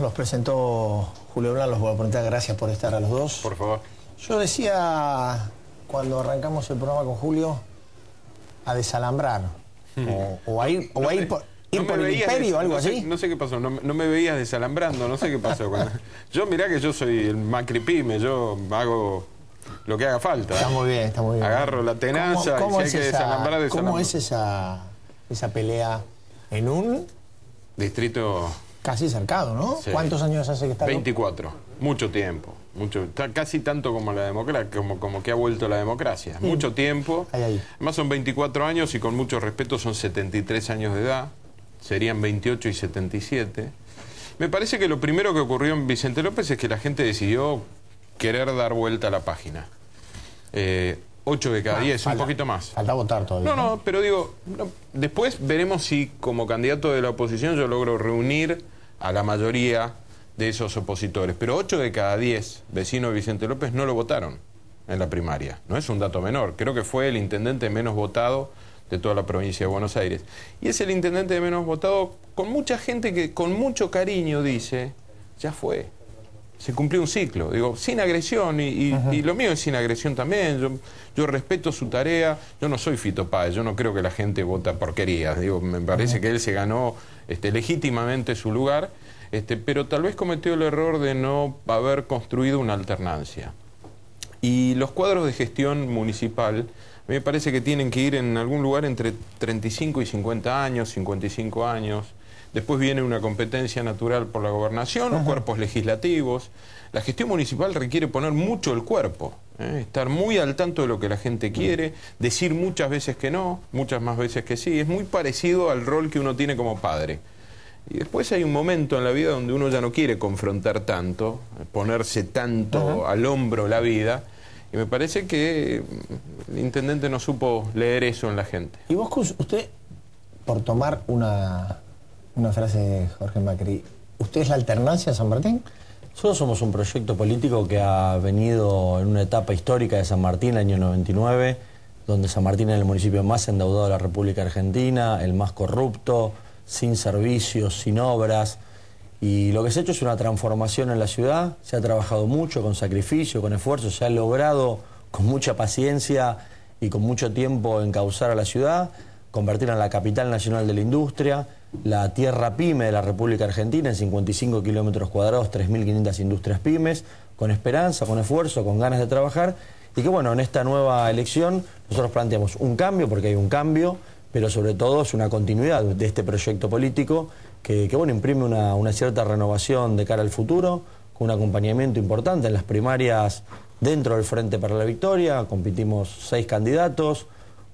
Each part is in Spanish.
Los presentó Julio Blas, los voy a preguntar gracias por estar a los dos. Por favor. Yo decía, cuando arrancamos el programa con Julio, a desalambrar. Hmm. O, a ir, por, el imperio o algo así. No sé qué pasó, no, me veías desalambrando, no sé qué pasó. yo mirá que yo soy el macripime, yo hago lo que haga falta. Está muy bien, está muy bien. Agarro la tenaza y si hay que desalambrar, ¿Cómo es esa, esa pelea en un... Distrito casi cercado, ¿no? ¿Cuántos años hace que está? 24, mucho tiempo. Mucho, casi tanto como la democracia, como, como que ha vuelto la democracia. Mucho tiempo. Además son 24 años y con mucho respeto son 73 años de edad. Serían 28 y 77. Me parece que lo primero que ocurrió en Vicente López es que la gente decidió querer dar vuelta a la página. 8 eh, de cada 10, ah, un poquito más. Falta votar todavía. No, no, pero digo, después veremos si como candidato de la oposición yo logro reunir a la mayoría de esos opositores. Pero 8 de cada 10 vecinos de Vicente López no lo votaron en la primaria. No es un dato menor. Creo que fue el intendente menos votado de toda la provincia de Buenos Aires. Y es el intendente menos votado con mucha gente que con mucho cariño dice, ya fue, se cumplió un ciclo. Digo, sin agresión, y, lo mío es sin agresión también. Yo, respeto su tarea, yo no soy Fito yo no creo que la gente vota porquerías. Digo, me parece que él se ganó este, legítimamente su lugar, este, pero tal vez cometió el error de no haber construido una alternancia. Y los cuadros de gestión municipal me parece que tienen que ir en algún lugar entre 35 y 50 años, 55 años. Después viene una competencia natural por la gobernación, los cuerpos legislativos. La gestión municipal requiere poner mucho el cuerpo, ¿eh? estar muy al tanto de lo que la gente quiere, decir muchas veces que no, muchas más veces que sí. Es muy parecido al rol que uno tiene como padre. Y después hay un momento en la vida donde uno ya no quiere confrontar tanto, ponerse tanto al hombro la vida. Y me parece que el intendente no supo leer eso en la gente. ¿Y vos, usted, por tomar una, una frase de Jorge Macri. ¿Usted es la alternancia de San Martín? Nosotros somos un proyecto político que ha venido en una etapa histórica de San Martín, el año 99, donde San Martín es el municipio más endeudado de la República Argentina, el más corrupto, sin servicios, sin obras. Y lo que se ha hecho es una transformación en la ciudad, se ha trabajado mucho con sacrificio, con esfuerzo, se ha logrado con mucha paciencia y con mucho tiempo encauzar a la ciudad, convertirla en la capital nacional de la industria la tierra pyme de la República Argentina en 55 kilómetros cuadrados, 3.500 industrias pymes, con esperanza, con esfuerzo, con ganas de trabajar. Y que bueno, en esta nueva elección nosotros planteamos un cambio, porque hay un cambio, pero sobre todo es una continuidad de este proyecto político que, bueno, imprime una cierta renovación de cara al futuro, con un acompañamiento importante en las primarias dentro del Frente para la Victoria, compitimos seis candidatos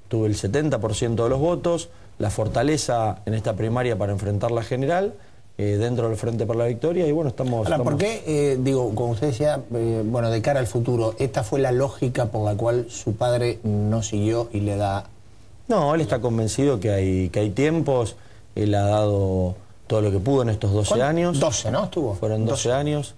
tuve el 70% de los votos, la fortaleza en esta primaria para enfrentar la general. Eh, dentro del Frente para la Victoria y bueno, estamos... Ahora, ¿por qué, eh, digo, como usted decía, eh, bueno, de cara al futuro, esta fue la lógica por la cual su padre no siguió y le da... No, él está convencido que hay, que hay tiempos, él ha dado todo lo que pudo en estos 12 años. 12, ¿no? Estuvo. Fueron 12, años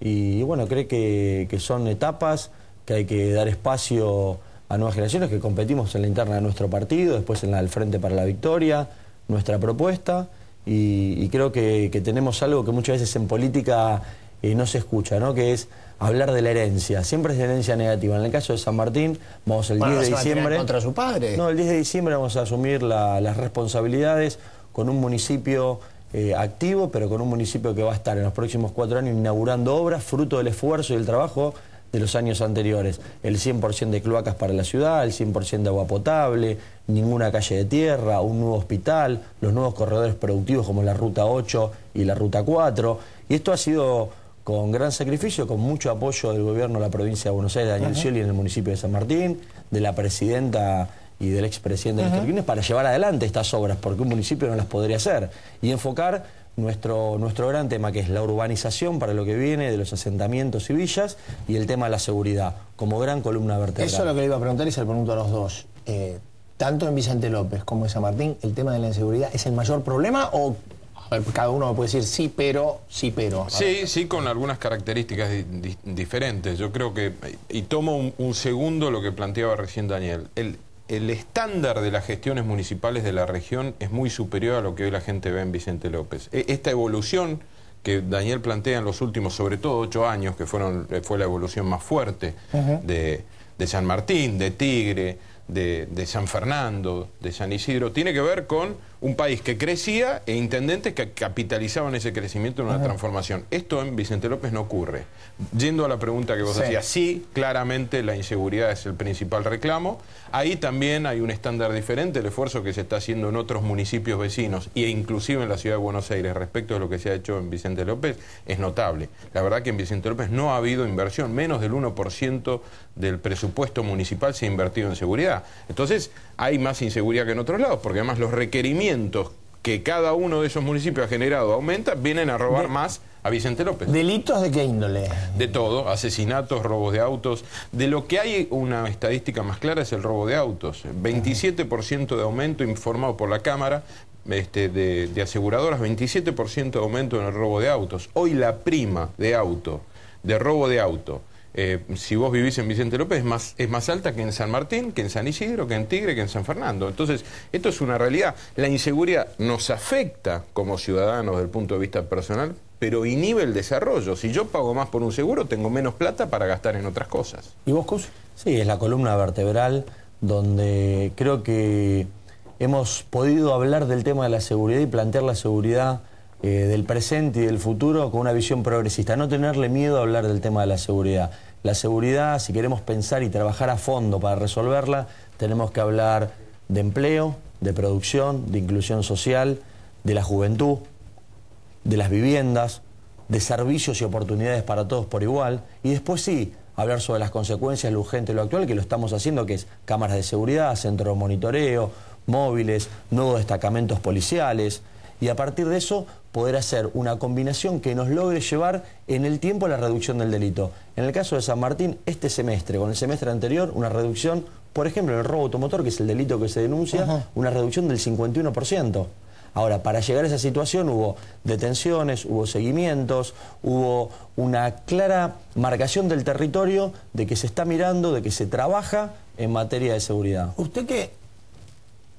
y, bueno, cree que, que son etapas, que hay que dar espacio a nuevas generaciones que competimos en la interna de nuestro partido, después en la del Frente para la Victoria, nuestra propuesta, y, creo que, tenemos algo que muchas veces en política eh, no se escucha, ¿no? que es hablar de la herencia. Siempre es herencia negativa. En el caso de San Martín, vamos el 10 de diciembre... contra su padre. No, el 10 de diciembre vamos a asumir las responsabilidades con un municipio eh, activo, pero con un municipio que va a estar en los próximos cuatro años inaugurando obras, fruto del esfuerzo y del trabajo de los años anteriores. El 100% de cloacas para la ciudad, el 100% de agua potable, ninguna calle de tierra, un nuevo hospital, los nuevos corredores productivos como la Ruta 8 y la Ruta 4. Y esto ha sido con gran sacrificio, con mucho apoyo del gobierno de la provincia de Buenos Aires, Daniel Scioli, en el municipio de San Martín, de la presidenta y del expresidente Néstor Kirchner, para llevar adelante estas obras, porque un municipio no las podría hacer. Y enfocar nuestro, nuestro gran tema, que es la urbanización para lo que viene de los asentamientos y villas, y el tema de la seguridad, como gran columna vertebral. Eso es lo que le iba a preguntar y se lo pregunto a los dos. Eh, tanto en Vicente López como en San Martín, ¿el tema de la inseguridad es el mayor problema o cada uno puede decir sí, pero, sí, pero. Sí, sí, con algunas características diferentes. Yo creo que, y tomo un, segundo lo que planteaba recién Daniel, el estándar de las gestiones municipales de la región es muy superior a lo que hoy la gente ve en Vicente López. E, esta evolución que Daniel plantea en los últimos, sobre todo ocho años, que fueron, eh, fue la evolución más fuerte de, San Martín, de Tigre, de San Fernando, de San Isidro, tiene que ver con un país que crecía e intendentes que capitalizaban ese crecimiento en una transformación. Esto en Vicente López no ocurre. Yendo a la pregunta que vos hacías, sí, claramente la inseguridad es el principal reclamo. Ahí también hay un estándar diferente, el esfuerzo que se está haciendo en otros municipios vecinos e inclusive en la ciudad de Buenos Aires respecto a lo que se ha hecho en Vicente López es notable. La verdad que en Vicente López no ha habido inversión, menos del 1% del presupuesto municipal se ha invertido en seguridad. Entonces hay más inseguridad que en otros lados, porque además los requerimientos que cada uno de esos municipios ha generado aumenta, vienen a robar más a Vicente López. ¿Delitos de qué índole? De todo, asesinatos, robos de autos. De lo que hay una estadística más clara es el robo de autos. 27% de aumento informado por la Cámara este, de, de aseguradoras, 27% de aumento en el robo de autos. Hoy la prima de auto, de robo de auto, eh, si vos vivís en Vicente López, es más, es más alta que en San Martín, que en San Isidro, que en Tigre, que en San Fernando. Entonces, esto es una realidad. La inseguridad nos afecta como ciudadanos desde el punto de vista personal, pero inhibe el desarrollo. Si yo pago más por un seguro, tengo menos plata para gastar en otras cosas. ¿Y vos, Cus? Sí, es la columna vertebral donde creo que hemos podido hablar del tema de la seguridad y plantear la seguridad eh, del presente y del futuro con una visión progresista. No tenerle miedo a hablar del tema de la seguridad. La seguridad, si queremos pensar y trabajar a fondo para resolverla, tenemos que hablar de empleo, de producción, de inclusión social, de la juventud, de las viviendas, de servicios y oportunidades para todos por igual. Y después sí, hablar sobre las consecuencias, lo urgente y lo actual, que lo estamos haciendo, que es cámaras de seguridad, centro de monitoreo, móviles, nuevos destacamentos policiales, y a partir de eso poder hacer una combinación que nos logre llevar en el tiempo a la reducción del delito. En el caso de San Martín, este semestre, con el semestre anterior, una reducción, por ejemplo, en el robo automotor, que es el delito que se denuncia, una reducción del 51%. Ahora, para llegar a esa situación hubo detenciones, hubo seguimientos, hubo una clara marcación del territorio de que se está mirando, de que se trabaja en materia de seguridad. Usted qué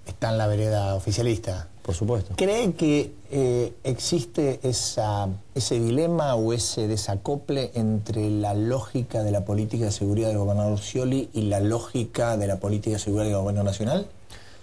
está en la vereda oficialista, por supuesto. ¿Cree que eh, existe ese dilema o ese desacople entre la lógica de la política de seguridad del gobernador Scioli y la lógica de la política de seguridad del gobierno nacional?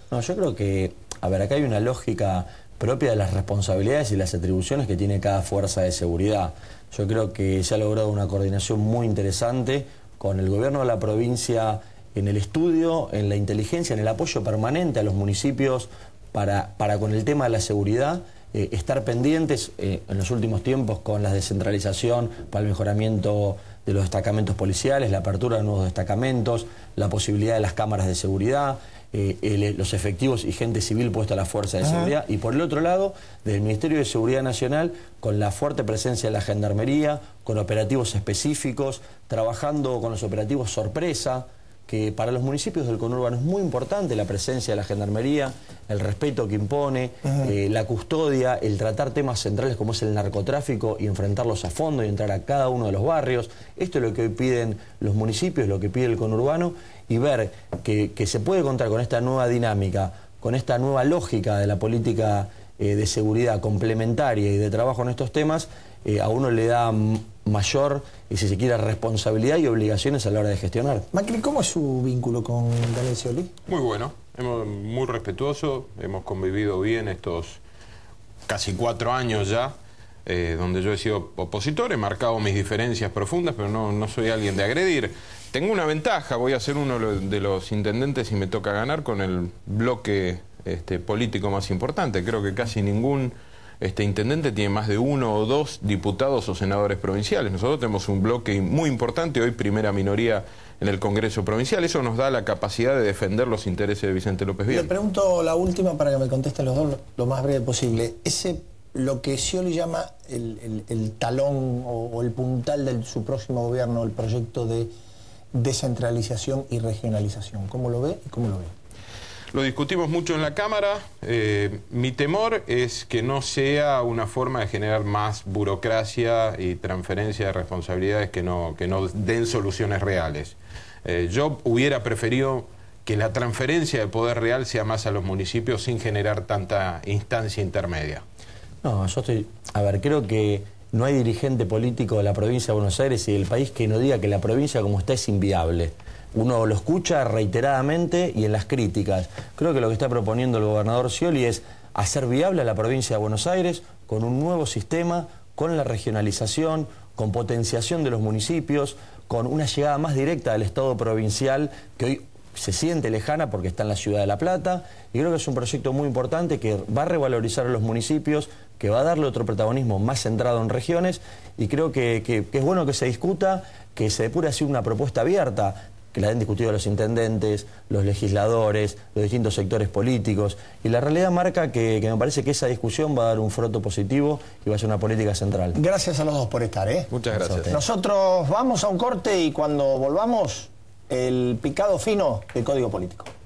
No, yo creo que, a ver, acá hay una lógica propia de las responsabilidades y las atribuciones que tiene cada fuerza de seguridad. Yo creo que se ha logrado una coordinación muy interesante con el gobierno de la provincia en el estudio, en la inteligencia, en el apoyo permanente a los municipios para, para con el tema de la seguridad. Eh, estar pendientes eh, en los últimos tiempos con la descentralización para el mejoramiento de los destacamentos policiales, la apertura de nuevos destacamentos, la posibilidad de las cámaras de seguridad, eh, los efectivos y gente civil puesta a la fuerza de seguridad. Y por el otro lado, del Ministerio de Seguridad Nacional, con la fuerte presencia de la Gendarmería, con operativos específicos, trabajando con los operativos sorpresa que para los municipios del conurbano es muy importante la presencia de la gendarmería, el respeto que impone, eh, la custodia, el tratar temas centrales como es el narcotráfico y enfrentarlos a fondo y entrar a cada uno de los barrios. Esto es lo que hoy piden los municipios, lo que pide el conurbano y ver que, se puede contar con esta nueva dinámica, con esta nueva lógica de la política eh, de seguridad complementaria y de trabajo en estos temas, eh, a uno le da mayor, y si se quiere, responsabilidad y obligaciones a la hora de gestionar. Macri, ¿cómo es su vínculo con Daniel Muy bueno, muy respetuoso, hemos convivido bien estos casi cuatro años ya, eh, donde yo he sido opositor, he marcado mis diferencias profundas, pero no, soy alguien de agredir. Tengo una ventaja, voy a ser uno de los intendentes y me toca ganar con el bloque este, político más importante. Creo que casi ningún este intendente tiene más de uno o dos diputados o senadores provinciales. Nosotros tenemos un bloque muy importante, hoy primera minoría en el Congreso Provincial. Eso nos da la capacidad de defender los intereses de Vicente López Villa. Le pregunto la última para que me contesten los dos lo más breve posible. Ese, lo que Scioli llama el, talón o, o, el puntal de su próximo gobierno, el proyecto de descentralización y regionalización. ¿Cómo lo ve y cómo lo ve? Lo discutimos mucho en la Cámara. Eh, mi temor es que no sea una forma de generar más burocracia y transferencia de responsabilidades que no, que no den soluciones reales. Eh, yo hubiera preferido que la transferencia de poder real sea más a los municipios sin generar tanta instancia intermedia. No, yo estoy... A ver, creo que no hay dirigente político de la provincia de Buenos Aires y del país que no diga que la provincia como está es inviable uno lo escucha reiteradamente y en las críticas. Creo que lo que está proponiendo el gobernador Scioli es hacer viable a la provincia de Buenos Aires con un nuevo sistema, con la regionalización, con potenciación de los municipios, con una llegada más directa del Estado provincial que hoy se siente lejana porque está en la ciudad de La Plata y creo que es un proyecto muy importante que va a revalorizar a los municipios, que va a darle otro protagonismo más centrado en regiones y creo que, es bueno que se discuta, que se depure así una propuesta abierta, que la han discutido los intendentes, los legisladores, los distintos sectores políticos. Y la realidad marca que, que, me parece que esa discusión va a dar un fruto positivo y va a ser una política central. Gracias a los dos por estar. ¿eh? Muchas gracias. Nosotros vamos a un corte y cuando volvamos, el picado fino del Código Político.